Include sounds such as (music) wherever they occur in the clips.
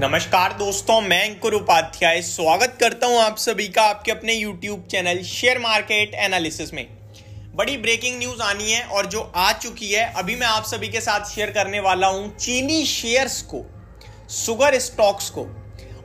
नमस्कार दोस्तों मैं अंकुर उपाध्याय स्वागत करता हूं आप सभी का आपके अपने YouTube channel share market analysis में बड़ी ब्रेकिंग न्यूज आनी है और जो आ चुकी है अभी मैं आप सभी के साथ शेयर करने वाला हूं चीनी शेयर्स को सुगर स्टॉक्स को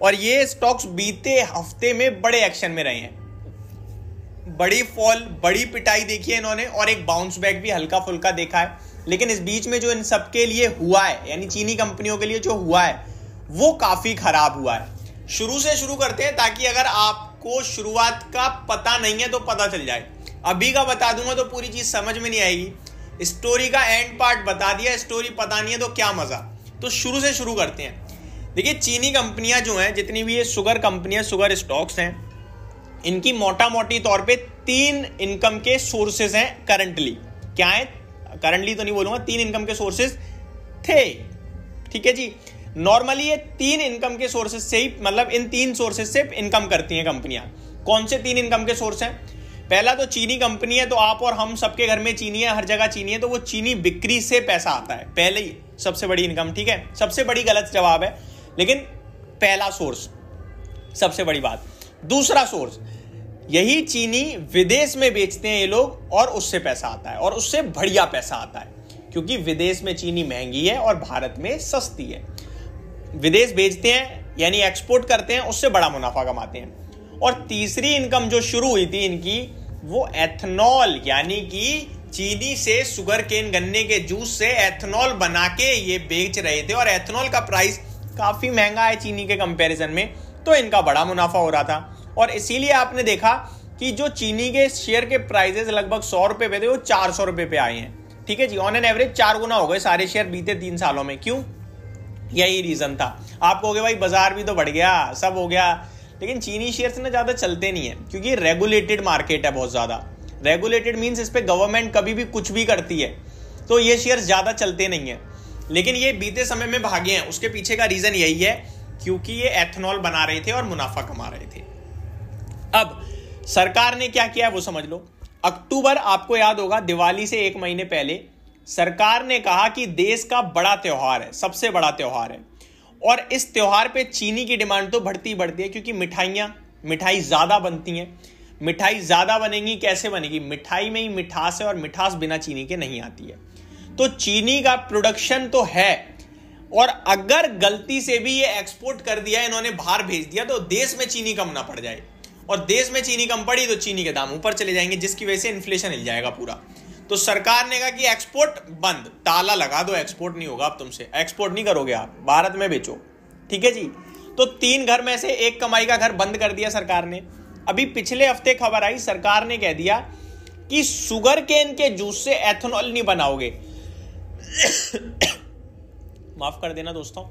और ये स्टॉक्स बीते हफ्ते में बड़े एक्शन में रहे हैं बड़ी फॉल बड़ी पिटाई देखी है इन्होंने और एक बाउंस बैक भी हल्का फुल्का देखा है लेकिन इस बीच में जो इन सबके लिए हुआ है यानी चीनी कंपनियों के लिए जो हुआ है वो काफ़ी ख़राब हुआ है शुरू से शुरू करते हैं ताकि अगर आपको शुरुआत का पता नहीं है तो पता चल जाए अभी का बता दूंगा तो पूरी चीज़ समझ में नहीं आएगी स्टोरी का एंड पार्ट बता दिया स्टोरी पता नहीं है तो क्या मज़ा तो शुरू से शुरू करते हैं देखिए चीनी कंपनियां जो हैं जितनी भी ये शुगर कंपनियां शुगर स्टॉक्स हैं इनकी मोटा मोटी तौर पे तीन इनकम के सोर्सेज हैं करंटली क्या है करंटली तो नहीं बोलूंगा तीन इनकम के सोर्सेज थे ठीक है जी नॉर्मली ये तीन इनकम के सोर्सेस से ही मतलब इन तीन सोर्सेज से इनकम करती हैं कंपनियां कौन से तीन इनकम के सोर्स हैं पहला तो चीनी कंपनी है तो आप और हम सबके घर में चीनी है हर जगह चीनी है तो वो चीनी बिक्री से पैसा आता है पहले ही सबसे बड़ी इनकम ठीक है सबसे बड़ी गलत जवाब है लेकिन पहला सोर्स सबसे बड़ी बात दूसरा सोर्स यही चीनी विदेश में बेचते हैं ये लोग और उससे पैसा आता है और उससे बढ़िया पैसा आता है क्योंकि विदेश में चीनी महंगी है और भारत में सस्ती है विदेश भेजते हैं यानी एक्सपोर्ट करते हैं उससे बड़ा मुनाफा कमाते हैं और तीसरी इनकम जो शुरू हुई थी इनकी वो एथनॉल यानी कि चीनी से शुगर केन गन्ने के जूस से एथनॉल बना के ये बेच रहे थे और एथनॉल का प्राइस काफ़ी महंगा है चीनी के कंपैरिजन में तो इनका बड़ा मुनाफा हो रहा था और इसीलिए आपने देखा कि जो चीनी के शेयर के प्राइजेस लगभग सौ रुपए पे थे वो चार सौ रुपए पे आए हैं ठीक है जी ऑन एन एवरेज चार गुना हो गए सारे शेयर बीते तीन सालों में क्यों यही रीज़न था आप कहोगे भाई बाजार भी तो बढ़ गया सब हो गया लेकिन चीनी शेयर्स ना ज़्यादा चलते नहीं है क्योंकि रेगुलेटेड मार्केट है बहुत ज़्यादा रेगुलेटेड मीन्स इस पर गवर्नमेंट कभी भी कुछ भी करती है तो ये शेयर ज़्यादा चलते नहीं है लेकिन ये बीते समय में भागे हैं उसके पीछे का रीज़न यही है क्योंकि ये एथेनॉल बना रहे थे और मुनाफा कमा रहे थे अब सरकार ने क्या किया वो समझ लो अक्टूबर आपको याद होगा दिवाली से एक महीने पहले सरकार ने कहा कि देश का बड़ा त्यौहार है सबसे बड़ा त्यौहार है और इस त्यौहार पे चीनी की डिमांड तो बढ़ती बढ़ती है क्योंकि मिठाइयाँ मिठाई ज़्यादा बनती हैं मिठाई ज़्यादा बनेगी कैसे बनेगी मिठाई में ही मिठास है और मिठास बिना चीनी के नहीं आती है तो चीनी का प्रोडक्शन तो है और अगर गलती से भी ये एक्सपोर्ट कर दिया इन्होंने बाहर भेज दिया तो देश में चीनी कम ना पड़ जाए और देश में चीनी कम पड़ी तो चीनी के दाम ऊपर चले जाएंगे जिसकी वजह से इन्फ्लेशन हिल जाएगा पूरा तो सरकार ने कहा कि एक्सपोर्ट बंद ताला लगा दो एक्सपोर्ट नहीं होगा अब तुमसे एक्सपोर्ट नहीं करोगे आप भारत में बेचो ठीक है जी तो तीन घर में से एक कमाई का घर बंद कर दिया सरकार ने अभी पिछले हफ्ते खबर आई सरकार ने कह दिया कि सुगर केन के जूस से एथेनॉल नहीं बनाओगे (coughs) माफ कर देना दोस्तों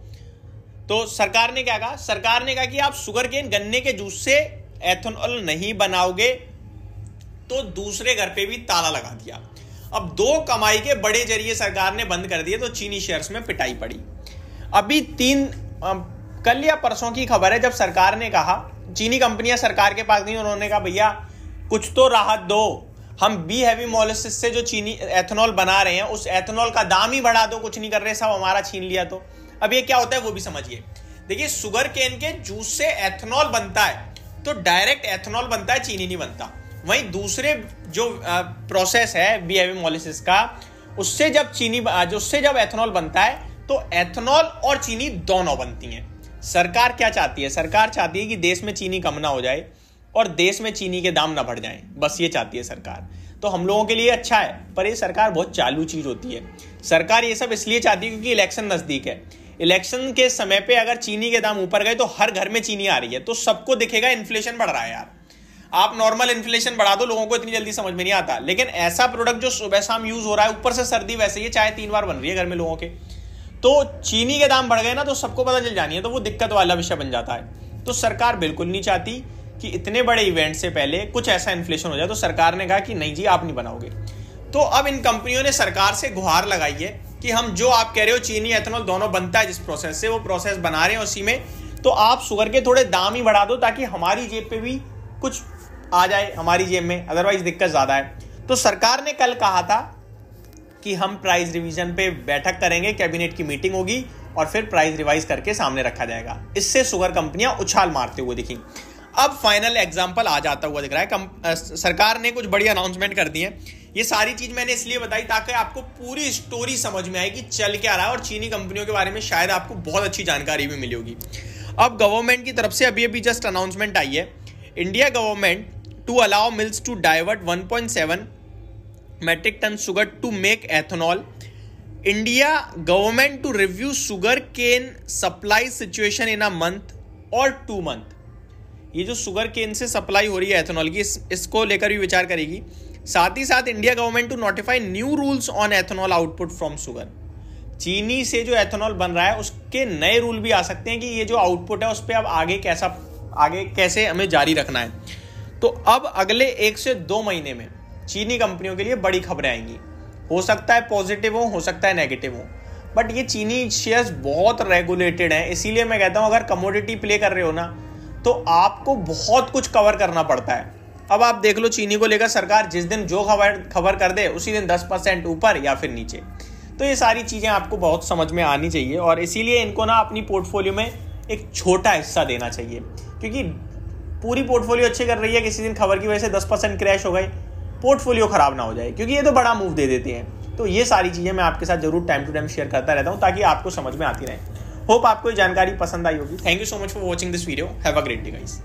तो सरकार ने क्या कहा सरकार ने कहा कि आप सुगर केन गन्ने के जूस से एथेनॉल नहीं बनाओगे तो दूसरे घर पे भी ताला लगा दिया अब दो कमाई के बड़े जरिए सरकार ने बंद कर दिए तो चीनी शेयर्स में पिटाई पड़ी अभी तीन कल या परसों की खबर है जब सरकार ने कहा चीनी कंपनियां सरकार के पास नहीं उन्होंने कहा भैया कुछ तो राहत दो हम बी हैवी मोलिसिस से जो चीनी एथेनॉल बना रहे हैं उस एथेनॉल का दाम ही बढ़ा दो कुछ नहीं कर रहे सब हमारा छीन लिया तो अब ये क्या होता है वो भी समझिए देखिए सुगर केन के जूस से एथेनॉल बनता है तो डायरेक्ट एथेनॉल बनता है चीनी नहीं बनता वहीं दूसरे जो प्रोसेस है बिहेविमोलिसिस का उससे जब चीनी जो उससे जब एथेनॉल बनता है तो एथेनॉल और चीनी दोनों बनती हैं सरकार क्या चाहती है सरकार चाहती है कि देश में चीनी कम ना हो जाए और देश में चीनी के दाम ना बढ़ जाएं बस ये चाहती है सरकार तो हम लोगों के लिए अच्छा है पर ये सरकार बहुत चालू चीज़ होती है सरकार ये सब इसलिए चाहती है क्योंकि इलेक्शन नज़दीक है इलेक्शन के समय पे अगर चीनी के दाम ऊपर गए तो हर घर में चीनी आ रही है तो सबको दिखेगा इन्फ्लेशन बढ़ रहा है यार आप नॉर्मल इन्फ्लेशन बढ़ा दो लोगों को इतनी जल्दी समझ में नहीं आता लेकिन ऐसा प्रोडक्ट जो सुबह शाम यूज हो रहा है ऊपर से सर्दी वैसे ही चाय तीन बार बन रही है घर में लोगों के तो चीनी के दाम बढ़ गए ना तो सबको पता चल जानी है तो वो दिक्कत वाला विषय बन जाता है तो सरकार बिल्कुल नहीं चाहती कि इतने बड़े इवेंट से पहले कुछ ऐसा इन्फ्लेशन हो जाए तो सरकार ने कहा कि नहीं जी आप नहीं बनाओगे तो अब इन कंपनियों ने सरकार से गुहार लगाई है कि हम जो आप कह रहे हो चीनी एथेनॉल दोनों बनता है जिस प्रोसेस से वो प्रोसेस बना रहे हैं उसी में तो आप शुगर के थोड़े दाम ही बढ़ा दो ताकि हमारी जेब पे भी कुछ आ जाए हमारी जेब में अदरवाइज दिक्कत ज़्यादा है तो सरकार ने कल कहा था कि हम प्राइस रिवीजन पे बैठक करेंगे कैबिनेट की मीटिंग होगी और फिर प्राइस रिवाइज करके सामने रखा जाएगा इससे सुगर कंपनियां उछाल मारते हुए दिखी अब फाइनल एग्जाम्पल आ जाता हुआ दिख रहा है कम, आ, सरकार ने कुछ बड़ी अनाउंसमेंट कर दी है ये सारी चीज मैंने इसलिए बताई ताकि आपको पूरी स्टोरी समझ में आए कि चल क्या रहा है और चीनी कंपनियों के बारे में शायद आपको बहुत अच्छी जानकारी भी मिली होगी अब गवर्नमेंट की तरफ से अभी अभी जस्ट अनाउंसमेंट आई है India government to allow mills to divert 1.7 metric ton sugar to make ethanol India government to review sugar cane supply situation in a month और टू मंथ ये जो शुगर केन से सप्लाई हो रही है ethanol की इस, इसको लेकर भी विचार करेगी साथ ही साथ India government to notify new rules on ethanol output from sugar चीनी से जो एथेनॉल बन रहा है उसके नए रूल भी आ सकते हैं कि ये जो आउटपुट है उस पर अब आगे कैसा आगे कैसे हमें जारी रखना है तो अब अगले एक से दो महीने में चीनी कंपनियों के लिए बड़ी खबरें आएंगी हो सकता है पॉजिटिव हो हो सकता है नेगेटिव हो बट ये चीनी शेयर्स बहुत रेगुलेटेड हैं इसीलिए मैं कहता हूँ अगर कमोडिटी प्ले कर रहे हो ना तो आपको बहुत कुछ कवर करना पड़ता है अब आप देख लो चीनी को लेकर सरकार जिस दिन जो खबर खबर कर दे उसी दिन दस परसेंट ऊपर या फिर नीचे तो ये सारी चीज़ें आपको बहुत समझ में आनी चाहिए और इसीलिए इनको ना अपनी पोर्टफोलियो में एक छोटा हिस्सा देना चाहिए क्योंकि पूरी पोर्टफोलियो अच्छी कर रही है किसी दिन खबर की वजह से दस परसेंट क्रैश हो गई पोर्टफोलियो खराब ना हो जाए क्योंकि ये तो बड़ा मूव दे देती हैं तो ये सारी चीज़ें मैं आपके साथ जरूर टाइम टू टाइम शेयर करता रहता हूँ ताकि आपको समझ में आती रहे होप आपको ये जानकारी पसंद आई होगी thank you so much for watching this video have a great day guys